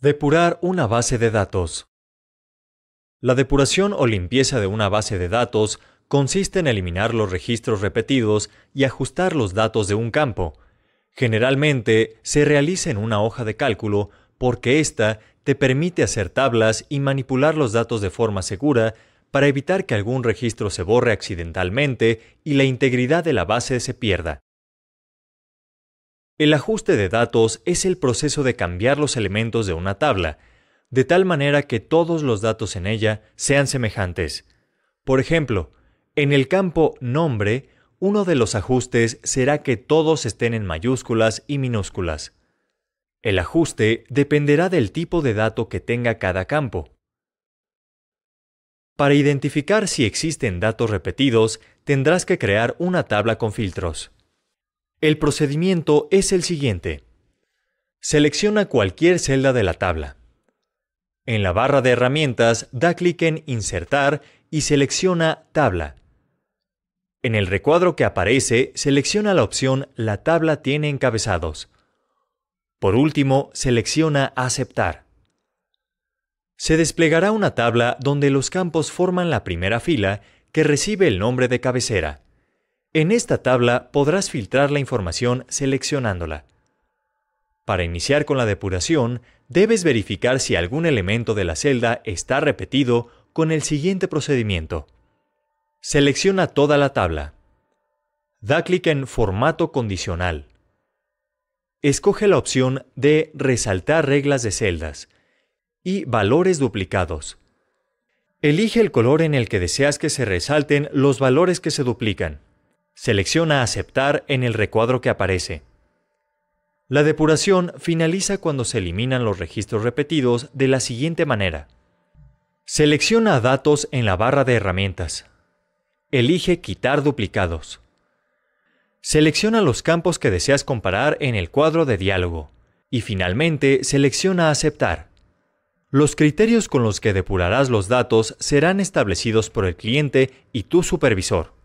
Depurar una base de datos. La depuración o limpieza de una base de datos consiste en eliminar los registros repetidos y ajustar los datos de un campo. Generalmente se realiza en una hoja de cálculo porque ésta te permite hacer tablas y manipular los datos de forma segura para evitar que algún registro se borre accidentalmente y la integridad de la base se pierda. El ajuste de datos es el proceso de cambiar los elementos de una tabla, de tal manera que todos los datos en ella sean semejantes. Por ejemplo, en el campo nombre, uno de los ajustes será que todos estén en mayúsculas y minúsculas. El ajuste dependerá del tipo de dato que tenga cada campo. Para identificar si existen datos repetidos, tendrás que crear una tabla con filtros. El procedimiento es el siguiente. Selecciona cualquier celda de la tabla. En la barra de herramientas da clic en Insertar y selecciona Tabla. En el recuadro que aparece, selecciona la opción La tabla tiene encabezados. Por último, selecciona Aceptar. Se desplegará una tabla donde los campos forman la primera fila que recibe el nombre de cabecera. En esta tabla podrás filtrar la información seleccionándola. Para iniciar con la depuración, debes verificar si algún elemento de la celda está repetido con el siguiente procedimiento. Selecciona toda la tabla. Da clic en Formato condicional. Escoge la opción de Resaltar reglas de celdas y Valores duplicados. Elige el color en el que deseas que se resalten los valores que se duplican. Selecciona Aceptar en el recuadro que aparece. La depuración finaliza cuando se eliminan los registros repetidos de la siguiente manera. Selecciona datos en la barra de herramientas. Elige Quitar duplicados. Selecciona los campos que deseas comparar en el cuadro de diálogo y finalmente selecciona Aceptar. Los criterios con los que depurarás los datos serán establecidos por el cliente y tu supervisor.